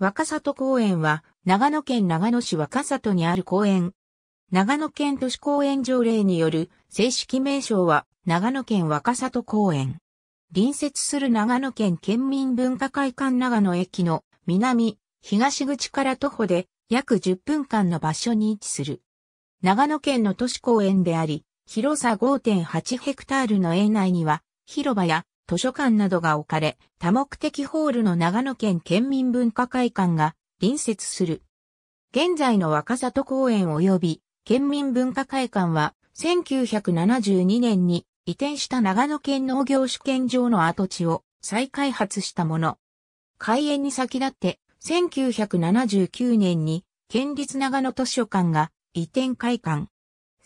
若里公園は、長野県長野市若里にある公園。長野県都市公園条例による正式名称は、長野県若里公園。隣接する長野県県民文化会館長野駅の南、東口から徒歩で約10分間の場所に位置する。長野県の都市公園であり、広さ5.8ヘクタールの園内には、広場や図書館などが置かれ、多目的ホールの長野県県民文化会館が隣接する。現在の若里公園及び県民文化会館は1972年に移転した長野県農業試験場の跡地を再開発したもの。開園に先立って1979年に県立長野図書館が移転会館。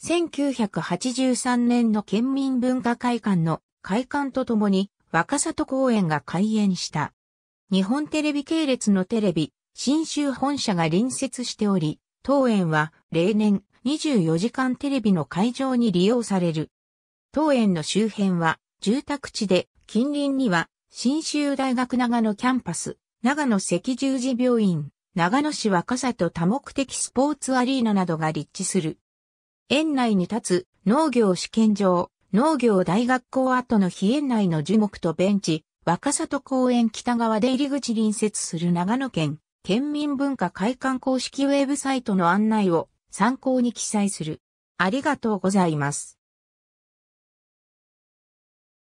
1983年の県民文化会館の開館とともに若里公園が開園した。日本テレビ系列のテレビ、新州本社が隣接しており、当園は例年24時間テレビの会場に利用される。当園の周辺は住宅地で近隣には新州大学長野キャンパス、長野赤十字病院、長野市若里多目的スポーツアリーナなどが立地する。園内に立つ農業試験場、農業大学校跡の比叡内の樹木とベンチ、若里公園北側で入り口隣接する長野県、県民文化会館公式ウェブサイトの案内を参考に記載する。ありがとうございます。